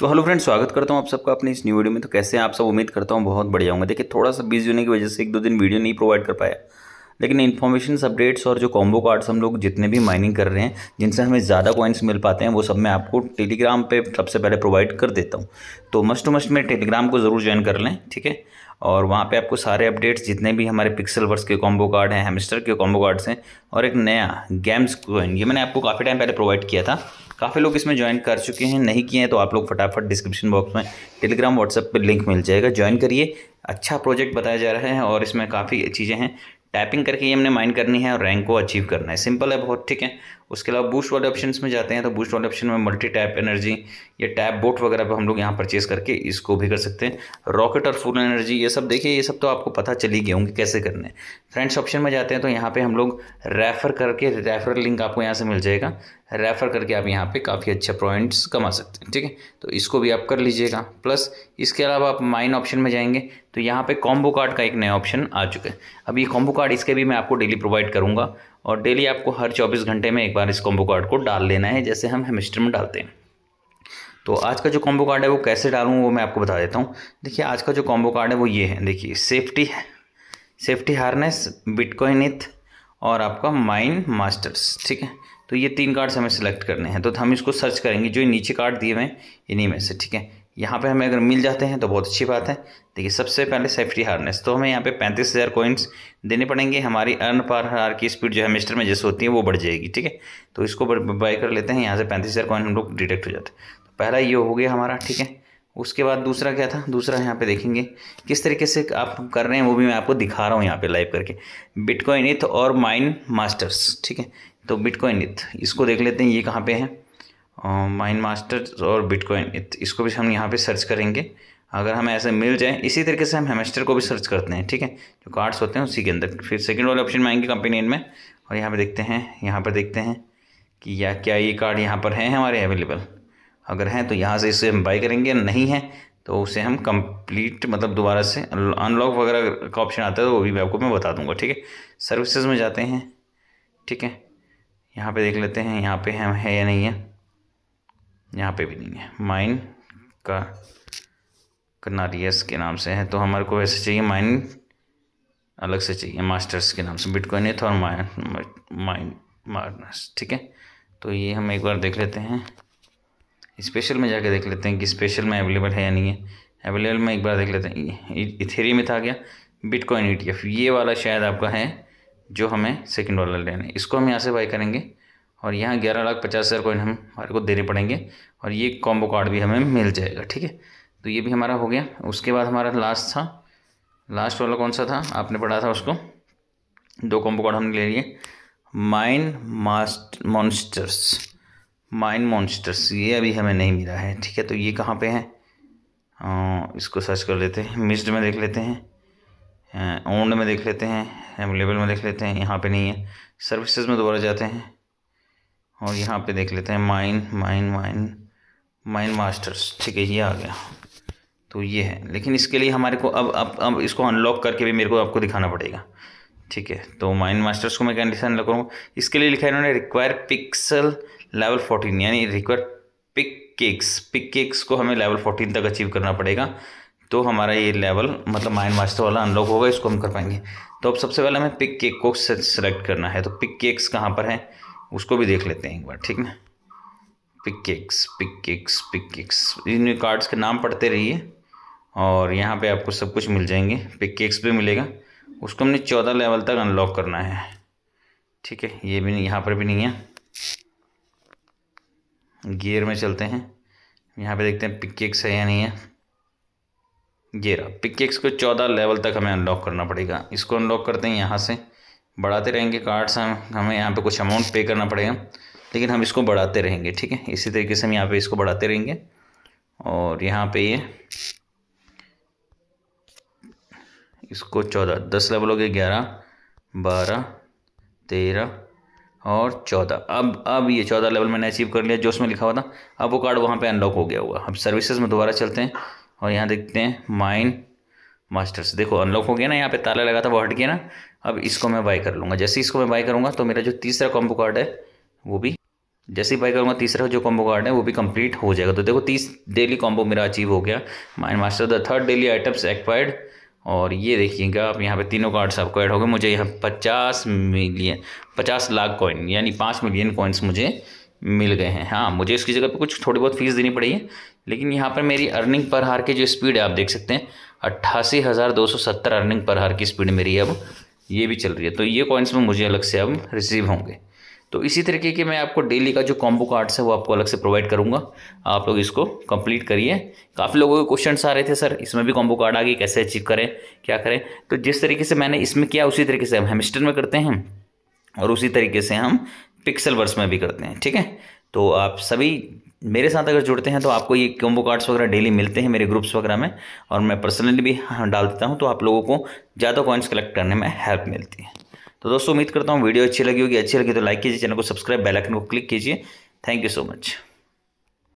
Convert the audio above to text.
तो hello friends स्वागत करता हूं आप सबका अपने इस न्यू वीडियो में तो कैसे हैं आप सब उम्मीद करता हूं बहुत बढ़िया होंगे देखिए थोड़ा सा बिजी होने की वजह से एक दो दिन वीडियो नहीं प्रोवाइड कर पाया लेकिन इन्फॉर्मेशन अपडेट्स और जो कॉम्बो कार्ड्स हम लोग जितने भी माइनिंग कर रहे हैं जिनसे हमें ज़्यादा कॉइन्स मिल पाते हैं वो सब मैं आपको टेलीग्राम पर सबसे पहले प्रोवाइड कर देता हूँ तो मस्ट टू मस्ट मेरे टेलीग्राम को ज़रूर ज्वाइन कर लें ठीक है और वहाँ पे आपको सारे अपडेट्स जितने भी हमारे पिक्सल वर्स के कॉम्बो कार्ड हैं हेमस्टर के कॉम्बो कार्ड्स हैं और एक नया गेम्स कोइन ये मैंने आपको काफ़ी टाइम पहले प्रोवाइड किया था काफ़ी लोग इसमें ज्वाइन कर चुके हैं नहीं किए हैं तो आप लोग फटाफट डिस्क्रिप्शन बॉक्स में टेलीग्राम व्हाट्सएप पर लिंक मिल जाएगा ज्वाइन करिए अच्छा प्रोजेक्ट बताया जा रहा है और इसमें काफ़ी चीज़ें हैं टाइपिंग करके ही हमने माइंड करनी है और रैंक को अचीव करना है सिंपल है बहुत ठीक है उसके अलावा बूस्ट वाले ऑप्शन में जाते हैं तो बूस्ट वाले ऑप्शन में मल्टी टैप एनर्जी या टैप बोट वगैरह पर हम लोग यहाँ परचेज करके इसको भी कर सकते हैं रॉकेट और फूल एनर्जी ये सब देखिए ये सब तो आपको पता चली गए होंगे कैसे करने फ्रेंड्स ऑप्शन में जाते हैं तो यहाँ पर हम लोग रेफ़र करके रेफर लिंक आपको यहाँ से मिल जाएगा रेफ़र करके आप यहाँ पे काफ़ी अच्छे पॉइंट्स कमा सकते हैं ठीक है तो इसको भी आप कर लीजिएगा प्लस इसके अलावा आप माइन ऑप्शन में जाएंगे तो यहाँ पे कॉम्बो कार्ड का एक नया ऑप्शन आ चुका है अब ये कॉम्बो कार्ड इसके भी मैं आपको डेली प्रोवाइड करूँगा और डेली आपको हर चौबीस घंटे में एक बार इस कॉम्बो कार्ड को डाल लेना है जैसे हम हेमिस्टर में डालते हैं तो आज का जो कॉम्बो कार्ड है वो कैसे डालूँ वो मैं आपको बता देता हूँ देखिए आज का जो कॉम्बो कार्ड है वो ये है देखिए सेफ्टी सेफ्टी हारनेस बिटकॉइन इथ और आपका माइन मास्टर्स ठीक है तो ये तीन कार्ड्स हमें सेलेक्ट करने हैं तो हम इसको सर्च करेंगे जो नीचे कार्ड दिए हुए हैं इन्हीं में से ठीक है यहाँ पे हमें अगर मिल जाते हैं तो बहुत अच्छी बात है देखिए सबसे पहले सेफ्टी हार्नेस तो हमें यहाँ पे पैंतीस हज़ार कोइंस देने पड़ेंगे हमारी अर्न पर हार की स्पीड जो है मिस्टर में जैसे होती है वो बढ़ जाएगी ठीक है तो इसको बाय कर लेते हैं यहाँ से पैंतीस हज़ार कोइन हम लोग डिटेक्ट हो जाते हैं तो पहला ये हो गया हमारा ठीक है उसके बाद दूसरा क्या था दूसरा यहाँ पे देखेंगे किस तरीके से आप कर रहे हैं वो भी मैं आपको दिखा रहा हूँ यहाँ पे लाइव करके बिटकॉइन इथ और माइन मास्टर्स ठीक है तो बिटकॉइन इथ इसको देख लेते हैं ये कहाँ पे है माइंड मास्टर और बिटकॉइन इसको भी हम यहाँ पे सर्च करेंगे अगर हमें ऐसे मिल जाए इसी तरीके से हम हेमेस्टर को भी सर्च करते हैं ठीक है जो कार्ड्स होते हैं उसी के अंदर फिर सेकेंड वाले ऑप्शन में आएंगे कंपनी नेम में और यहाँ पर देखते हैं यहाँ पर देखते हैं कि या क्या ये कार्ड यहाँ पर हैं हमारे अवेलेबल अगर हैं तो यहाँ से इसे हम बाई करेंगे नहीं है तो उसे हम कंप्लीट मतलब दोबारा से अनलॉक वगैरह का ऑप्शन आता है तो वो भी मैं आपको मैं बता दूंगा ठीक है सर्विसेज में जाते हैं ठीक है यहाँ पे देख लेते हैं यहाँ पे हम है या नहीं है यहाँ पे भी नहीं है माइन का कनारियस के नाम से है तो हमारे को ऐसे चाहिए माइन अलग से चाहिए मास्टर्स के नाम से बिटकॉइन एथ तो और माइन माइन मार्नर्स ठीक है तो ये हम एक बार देख लेते हैं स्पेशल में जाके देख लेते हैं कि स्पेशल में अवेलेबल है या नहीं है अवेलेबल में एक बार देख लेते हैं ये में था गया बिटकॉइन ई ये वाला शायद आपका है जो हमें सेकेंड वाला लेना है इसको हम यहाँ से बाई करेंगे और यहाँ ग्यारह लाख पचास हज़ार कोइन हम हमारे को देने पड़ेंगे और ये कॉम्बो कार्ड भी हमें मिल जाएगा ठीक है तो ये भी हमारा हो गया उसके बाद हमारा लास्ट था लास्ट वाला कौन सा था आपने पढ़ा था उसको दो कॉम्बो कार्ड हमने ले लिए mine mast monsters mine monsters ये अभी हमें नहीं मिला है ठीक है तो ये कहाँ पे है आ, इसको सर्च कर लेते हैं मिस्ड में देख लेते हैं ओन्ड में देख लेते हैं अवेलेबल में देख लेते हैं यहाँ पे नहीं है सर्विसेज में दोबारा जाते हैं और यहाँ पे देख लेते हैं mine mine mine mine masters ठीक है ये आ गया तो ये है लेकिन इसके लिए हमारे को अब अब अब इसको अनलॉक करके भी मेरे को आपको दिखाना पड़ेगा ठीक है तो माइन मास्टर्स को मैं कंडीशन अनलॉक करूँगा इसके लिए लिखा है इन्होंने रिक्वायर पिक्सल लेवल फोर्टीन यानी require pick cakes pick cakes को हमें लेवल फोर्टीन तक अचीव करना पड़ेगा तो हमारा ये लेवल मतलब माइंड मास्टर वाला अनलॉक होगा इसको हम कर पाएंगे तो अब सबसे पहले हमें पिक केक को सेलेक्ट करना है तो पिक केक्स कहाँ पर है उसको भी देख लेते हैं एक बार ठीक ना पिक्स पिक्स पिक्स इन कार्ड्स के नाम पढ़ते रहिए और यहाँ पे आपको सब कुछ मिल जाएंगे पिक्स भी मिलेगा उसको हमने चौदह लेवल तक अनलॉक करना है ठीक है ये भी नहीं यहाँ पर भी नहीं है गियर में चलते हैं यहाँ पे देखते हैं पिक्स है या नहीं है ये पिक्स को चौदह लेवल तक हमें अनलॉक करना पड़ेगा इसको अनलॉक करते हैं यहाँ से बढ़ाते रहेंगे कार्ड्स हम हमें यहाँ पे कुछ अमाउंट पे करना पड़ेगा लेकिन हम इसको बढ़ाते रहेंगे ठीक है इसी तरीके से हम यहाँ पे इसको बढ़ाते रहेंगे और यहाँ पे ये इसको चौदह दस लेवल हो गए ग्यारह बारह तेरह और चौदह अब अब ये चौदह लेवल मैंने अचीव कर लिया जो उसमें लिखा हुआ था अब वो कार्ड वहाँ पे अनलॉक हो गया हुआ अब सर्विसेज में दोबारा चलते हैं और यहाँ देखते हैं माइन मास्टर्स देखो अनलॉक हो गया ना यहाँ पे ताला लगा था वो हट गया ना अब इसको मैं बाई कर लूँगा जैसे इसको मैं बाई करूँगा तो मेरा जो तीसरा कॉम्बो कार्ड है वो भी जैसे ही बाई करूँगा तीसरा जो कॉम्बो कार्ड है वो भी कंप्लीट हो जाएगा तो देखो तीस डेली कॉम्बो मेरा अचीव हो गया mind master the third daily items acquired और ये देखिएगा आप यहाँ पे तीनों कार्ड्स आपको ऐड हो गए मुझे यहाँ पचास मिलियन पचास लाख कॉइन यानी पाँच मिलियन कॉइन्स मुझे मिल गए हैं हाँ मुझे इसकी जगह पे कुछ थोड़ी बहुत फीस देनी पड़ी है लेकिन यहाँ पर मेरी अर्निंग पर हार की जो स्पीड है आप देख सकते हैं अट्ठासी हज़ार दो सौ सत्तर अर्निंग पर हार की स्पीड मेरी अब ये भी चल रही है तो ये कॉइन्स में मुझे अलग से अब रिसीव होंगे तो इसी तरीके के मैं आपको डेली का जो कॉम्बो कार्ड्स है वो आपको अलग से प्रोवाइड करूँगा आप लोग इसको कंप्लीट करिए काफ़ी लोगों के क्वेश्चंस आ रहे थे सर इसमें भी कॉम्बो कार्ड आ गई कैसे अचीव करें क्या करें तो जिस तरीके से मैंने इसमें किया उसी तरीके से हम हेमिस्टर में करते हैं और उसी तरीके से हम पिक्सल वर्स में भी करते हैं ठीक है तो आप सभी मेरे साथ अगर जुड़ते हैं तो आपको ये कॉम्बो कार्ड्स वगैरह डेली मिलते हैं मेरे ग्रुप्स वगैरह में और मैं पर्सनली भी हाँ, डाल देता हूँ तो आप लोगों को ज़्यादा कॉइन्स कलेक्ट करने में हेल्प मिलती है तो दोस्तों उम्मीद करता हूँ वीडियो अच्छी लगी होगी अच्छी लगी तो लाइक कीजिए चैनल को सब्सक्राइब बेल आइकन को क्लिक कीजिए थैंक यू सो मच